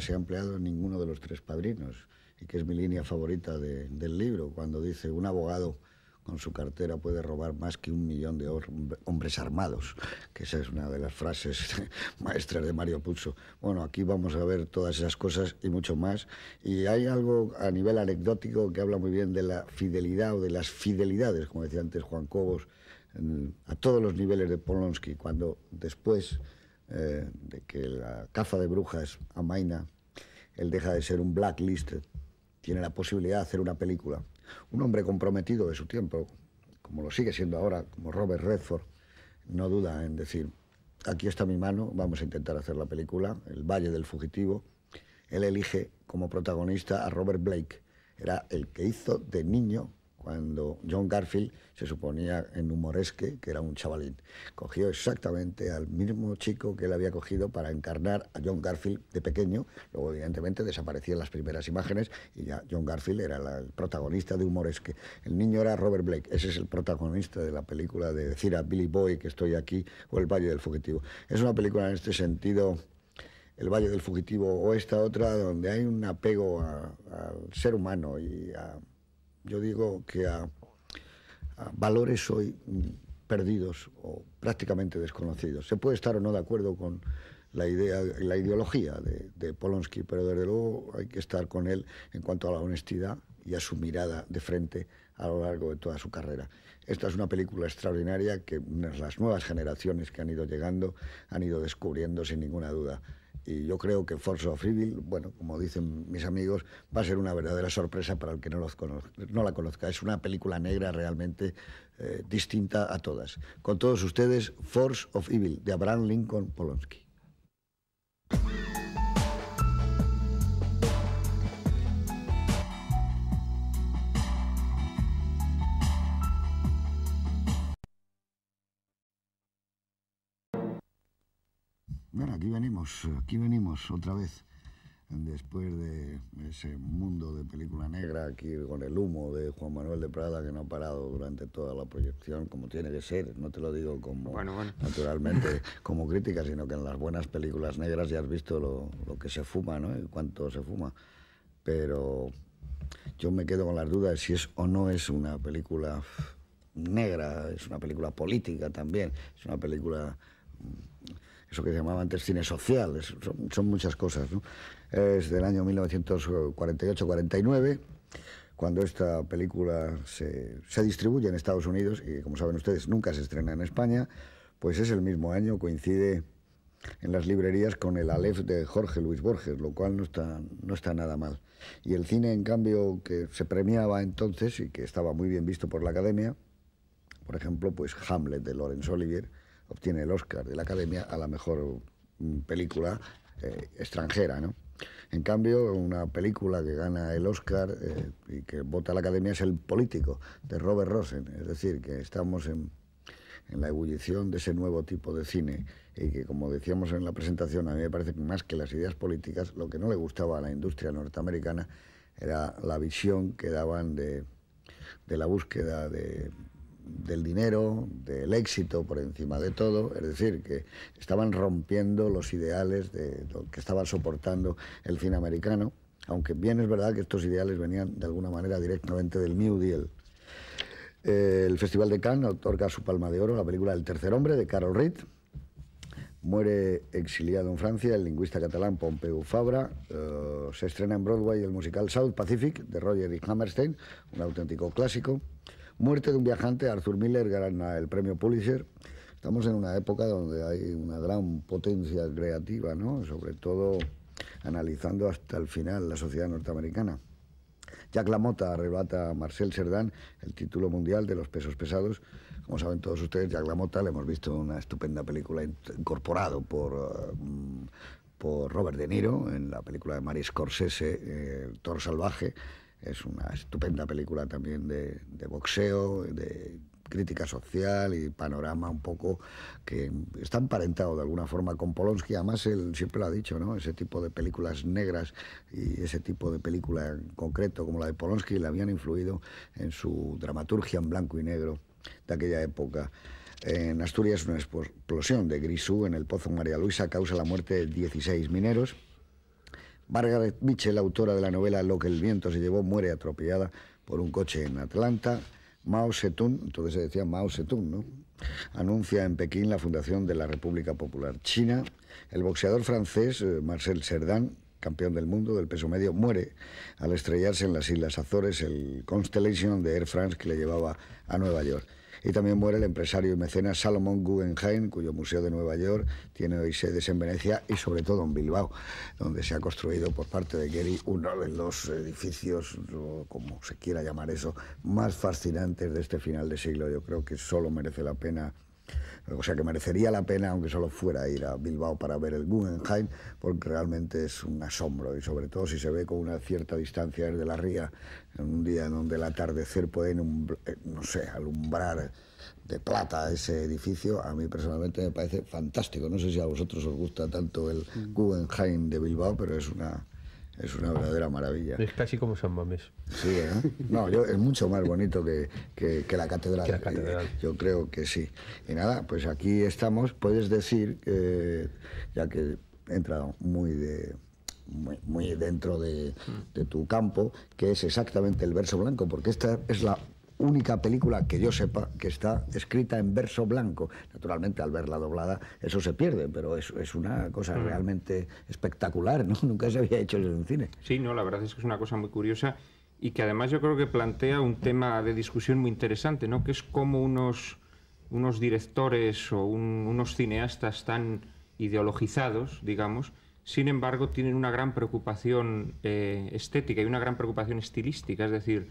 se ha empleado ninguno de los tres padrinos y que es mi línea favorita del libro, cuando dice un abogado con su cartera puede robar más que un millón de hombres armados, que esa es una de las frases maestras de Mario Puzo. Bueno, aquí vamos a ver todas esas cosas y mucho más. Y hay algo a nivel anecdótico que habla muy bien de la fidelidad o de las fidelidades, como decía antes Juan Cobos, a todos los niveles de Polonsky, cuando después eh, de que la caza de brujas a Maina él deja de ser un blacklist, tiene la posibilidad de hacer una película. Un hombre comprometido de su tiempo, como lo sigue siendo ahora, como Robert Redford, no duda en decir, aquí está mi mano, vamos a intentar hacer la película, El Valle del Fugitivo. Él elige como protagonista a Robert Blake, era el que hizo de niño cuando John Garfield se suponía en Humoresque, que era un chavalín, cogió exactamente al mismo chico que él había cogido para encarnar a John Garfield de pequeño. Luego, evidentemente, desaparecían las primeras imágenes y ya John Garfield era el protagonista de Humoresque. El niño era Robert Blake, ese es el protagonista de la película de decir a Billy Boy que estoy aquí o El Valle del Fugitivo. Es una película en este sentido el Valle del Fugitivo o esta otra, donde hay un apego al ser humano y a, yo digo que a, valores hoy perdidos o prácticamente desconocidos. Se puede estar o no de acuerdo con la idea, la ideología de, de, Polonsky, pero desde luego hay que estar con él en cuanto a la honestidad y a su mirada de frente a lo largo de toda su carrera. Esta es una película extraordinaria que las nuevas generaciones que han ido llegando han ido descubriendo sin ninguna duda y yo creo que Force of Evil, bueno, como dicen mis amigos, va a ser una verdadera sorpresa para el que no, los no la conozca. Es una película negra realmente eh, distinta a todas. Con todos ustedes, Force of Evil, de Abraham Lincoln Polonsky. Bueno, aquí venimos, aquí venimos otra vez, después de ese mundo de película negra, aquí con el humo de Juan Manuel de Prada, que no ha parado durante toda la proyección, como tiene que ser, no te lo digo como naturalmente como crítica, sino que en las buenas películas negras ya has visto lo, que se fuma, ¿no? Y cuánto se fuma. Pero yo me quedo con las dudas de si es o no es una película negra, es una película política también, es una película mm, eso que se llamaba antes cine social, son, muchas cosas. ¿no? Es del año 1948-49, cuando esta película se, se distribuye en Estados Unidos y, como saben ustedes, nunca se estrena en España, pues es el mismo año, coincide en las librerías con el Aleph de Jorge Luis Borges, lo cual no está, no está nada mal. Y el cine, en cambio, que se premiaba entonces y que estaba muy bien visto por la academia, por ejemplo, pues Hamlet de Laurence Olivier, obtiene el Oscar de la Academia a la mejor mm, película eh, extranjera, ¿no? En cambio, una película que gana el Oscar eh, y que vota la Academia es El Político, de Robert Rosen. Es decir, que estamos en, la ebullición de ese nuevo tipo de cine y que, como decíamos en la presentación, a mí me parece que más que las ideas políticas, lo que no le gustaba a la industria norteamericana era la visión que daban de la búsqueda de, del dinero, del éxito por encima de todo, es decir, que estaban rompiendo los ideales que estaba soportando el cine americano, aunque bien es verdad que estos ideales venían de alguna manera directamente del New Deal. el Festival de Cannes otorga su palma de oro a la película El tercer hombre de Carol Reed. Muere exiliado en Francia el lingüista catalán Pompeu Fabra. Eh, se estrena en Broadway el musical South Pacific de Roger y Hammerstein, un auténtico clásico. Muerte de un viajante, Arthur Miller gana el premio Pulitzer. Estamos en una época donde hay una gran potencia creativa, ¿no? Sobre todo analizando hasta el final la sociedad norteamericana. Jack Lamota arrebata a Marcel Serdán el título mundial de los pesos pesados. Como saben todos ustedes, Jack Lamota le hemos visto una estupenda película incorporado por, um, por Robert De Niro en la película de Mary Scorsese, eh, Toro Salvaje es una estupenda película también de, boxeo, de crítica social y panorama un poco que está emparentado de alguna forma con Polonsky. Además, él siempre lo ha dicho, ¿no? Ese tipo de películas negras y ese tipo de película en concreto, como la de Polonsky, la habían influido en su dramaturgia en blanco y negro de aquella época. En Asturias, una explosión de grisú en el pozo María Luisa causa la muerte de 16 mineros Margaret Mitchell, autora de la novela Lo que el viento se llevó, muere atropellada por un coche en Atlanta. Mao Zedong, entonces se decía Mao Zedong, ¿no? Anuncia en Pekín la fundación de la República Popular China. El boxeador francés eh, Marcel Serdán, campeón del mundo del peso medio, muere al estrellarse en las Islas Azores el Constellation de Air France que le llevaba a Nueva York. Y también muere el empresario y mecenas Salomón Guggenheim, cuyo museo de Nueva York tiene hoy sedes en Venecia y sobre todo en Bilbao, donde se ha construido por parte de Gary uno de los edificios, como se quiera llamar eso, más fascinantes de este final de siglo. Yo creo que solo merece la pena o sea que merecería la pena, aunque solo fuera ir a Bilbao para ver el Guggenheim, porque realmente es un asombro y sobre todo si se ve con una cierta distancia desde la ría, en un día en donde el atardecer puede, eh, no sé, alumbrar de plata ese edificio, a mí personalmente me parece fantástico. No sé si a vosotros os gusta tanto el mm. Guggenheim de Bilbao, pero es una, es una verdadera maravilla. Es casi como San Mames. Sí, ¿eh? No, yo, es mucho más bonito que, la catedral. Eh, yo creo que sí. Y nada, pues aquí estamos. Puedes decir, ya que entra muy de, muy, dentro de, tu campo, que es exactamente el verso blanco, porque esta es la única película que yo sepa que está escrita en verso blanco. Naturalmente, al verla doblada, eso se pierde, pero es, es una cosa realmente espectacular, ¿no? Nunca se había hecho eso en cine. Sí, no, la verdad es que es una cosa muy curiosa y que además yo creo que plantea un tema de discusión muy interesante, ¿no? Que es cómo unos, unos directores o unos cineastas tan ideologizados, digamos, sin embargo, tienen una gran preocupación eh, estética y una gran preocupación estilística, es decir,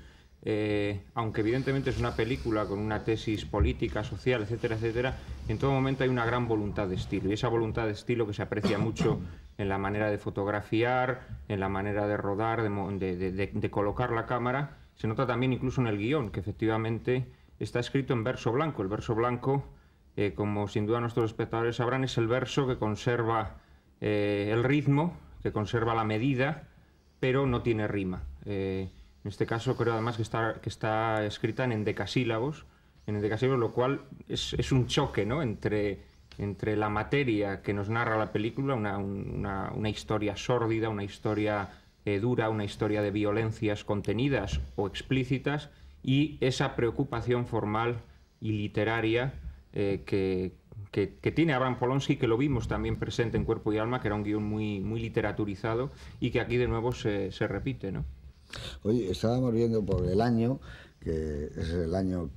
eh, aunque evidentemente es una película con una tesis política, social, etcétera, etcétera, en todo momento hay una gran voluntad de estilo. Y esa voluntad de estilo que se aprecia mucho en la manera de fotografiar, en la manera de rodar, de, colocar la cámara, se nota también incluso en el guión, que efectivamente está escrito en verso blanco. El verso blanco, eh, como sin duda nuestros espectadores sabrán, es el verso que conserva eh, el ritmo, que conserva la medida, pero no tiene rima. En este caso creo además que está, que está escrita en endecasílabos, en lo cual es, es un choque ¿no? entre, entre la materia que nos narra la película, una, una, historia sórdida, una historia eh, dura, una historia de violencias contenidas o explícitas, y esa preocupación formal y literaria eh, que, que, tiene Abraham Polonsky, que lo vimos también presente en Cuerpo y Alma, que era un guión muy, muy literaturizado y que aquí de nuevo se, se repite, ¿no? Oye, estábamos viendo por el año, que es el año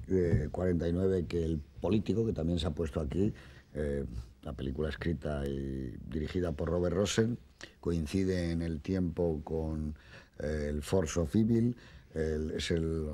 49, eh, que el político, que también se ha puesto aquí, eh, la película escrita y dirigida por Robert Rosen, coincide en el tiempo con eh, el Force of Evil, es el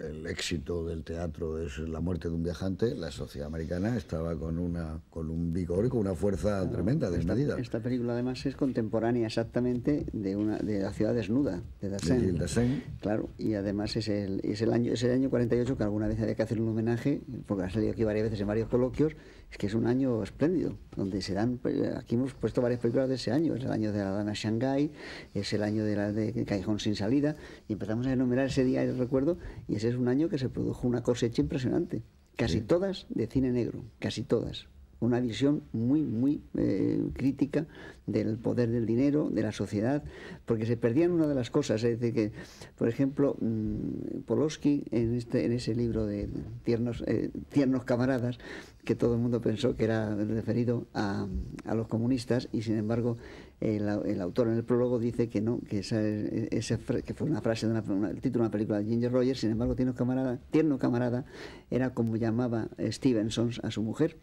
el éxito del teatro es La muerte de un viajante, la sociedad americana estaba con, una, con un vigor y con una fuerza tremenda, de Esta, esta, película además es contemporánea exactamente de, una, de La ciudad desnuda, de Dassin. claro, y además es el, es el año, es el año 48 que alguna vez había que hacer un homenaje, porque ha salido aquí varias veces en varios coloquios, es que es un año espléndido, donde se dan, eh, aquí hemos puesto varias películas de ese año, es el año de la Dana Shanghai, es el año de, la, de Callejón sin salida, y empezamos a enumerar ese día, el recuerdo, y ese es un año que se produjo una cosecha impresionante, casi todas de cine negro, casi todas una visión muy, muy eh, crítica del poder del dinero, de la sociedad, porque se perdían una de las cosas. Es decir, que, por ejemplo, mm, Polosky, en, este, en ese libro de tiernos, eh, tiernos Camaradas, que todo el mundo pensó que era referido a, a los comunistas, y sin embargo, el, autor en el prólogo dice que no, que esa, que fue una frase el de título de una película de Ginger Rogers, sin embargo, tierno camarada, tierno camarada era como llamaba Stevenson a su mujer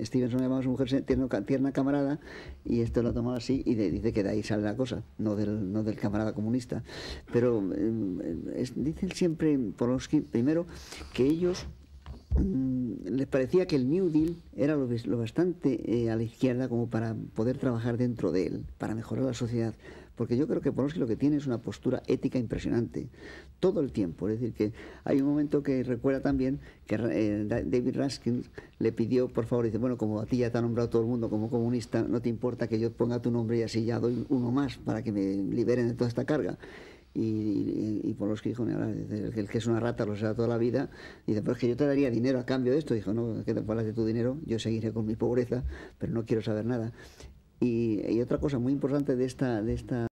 Stevenson llamaba a su mujer tierna camarada y esto lo tomaba así y dice que de ahí sale la cosa, no del, camarada comunista. Pero eh, dicen siempre Polonsky, primero, que ellos mm, les parecía que el New Deal era lo, bastante eh, a la izquierda como para poder trabajar dentro de él, para mejorar la sociedad porque yo creo que Polonsky lo que tiene es una postura ética impresionante, todo el tiempo. Es decir, que hay un momento que recuerda también que eh, David Raskin le pidió, por favor, dice, bueno, como a ti ya te ha nombrado todo el mundo como comunista, no te importa que yo ponga tu nombre y así ya doy uno más para que me liberen de toda esta carga. Y, y, los Polonsky dijo, el que es una rata lo será toda la vida. Dice, pero es que yo te daría dinero a cambio de esto. Dijo, no, que te de tu dinero, yo seguiré con mi pobreza, pero no quiero saber nada. Y, otra cosa muy importante de esta, de esta